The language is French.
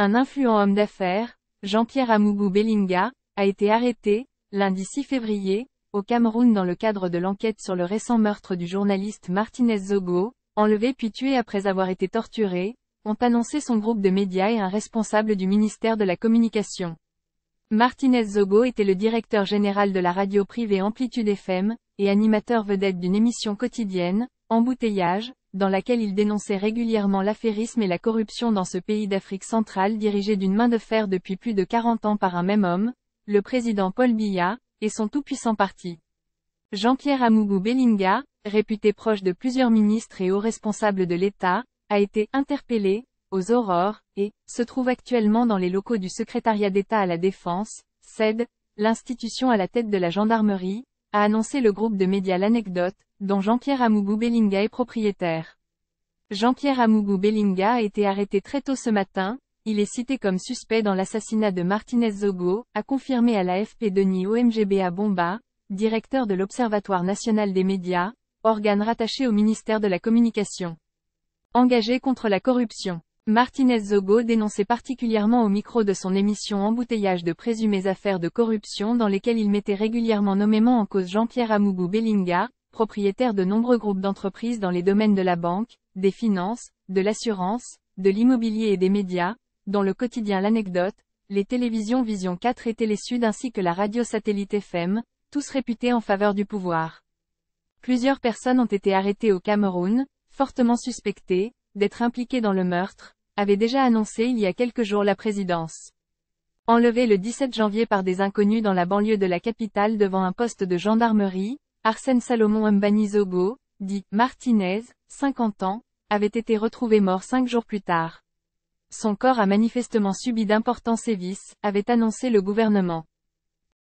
Un influent homme d'affaires, Jean-Pierre Amougou Bellinga, a été arrêté, lundi 6 février, au Cameroun dans le cadre de l'enquête sur le récent meurtre du journaliste Martinez Zogo, enlevé puis tué après avoir été torturé, ont annoncé son groupe de médias et un responsable du ministère de la Communication. Martinez Zogo était le directeur général de la radio privée Amplitude FM, et animateur vedette d'une émission quotidienne, Embouteillage, dans laquelle il dénonçait régulièrement l'affairisme et la corruption dans ce pays d'Afrique centrale dirigé d'une main de fer depuis plus de 40 ans par un même homme, le président Paul Biya, et son tout-puissant parti. Jean-Pierre Amougou Bellinga, réputé proche de plusieurs ministres et hauts responsables de l'État, a été interpellé, aux aurores, et, se trouve actuellement dans les locaux du secrétariat d'État à la Défense, CED, l'institution à la tête de la gendarmerie, a annoncé le groupe de médias L'Anecdote, dont Jean-Pierre Amougou Bellinga est propriétaire. Jean-Pierre Amougou Bellinga a été arrêté très tôt ce matin, il est cité comme suspect dans l'assassinat de Martinez Zogo, a confirmé à la l'AFP Denis OMGBA Bomba, directeur de l'Observatoire national des médias, organe rattaché au ministère de la Communication. Engagé contre la corruption. Martinez Zogo dénonçait particulièrement au micro de son émission Embouteillage de présumées affaires de corruption dans lesquelles il mettait régulièrement nommément en cause Jean-Pierre Amougou Bellinga, propriétaire de nombreux groupes d'entreprises dans les domaines de la banque, des finances, de l'assurance, de l'immobilier et des médias, dont le quotidien L'Anecdote, les télévisions Vision 4 et Télésud ainsi que la radio satellite FM, tous réputés en faveur du pouvoir. Plusieurs personnes ont été arrêtées au Cameroun, fortement suspectées, d'être impliquées dans le meurtre, avait déjà annoncé il y a quelques jours la présidence. Enlevé le 17 janvier par des inconnus dans la banlieue de la capitale devant un poste de gendarmerie, Arsène Salomon Mbanizogo, dit Martinez, 50 ans, avait été retrouvé mort cinq jours plus tard. Son corps a manifestement subi d'importants sévices, avait annoncé le gouvernement.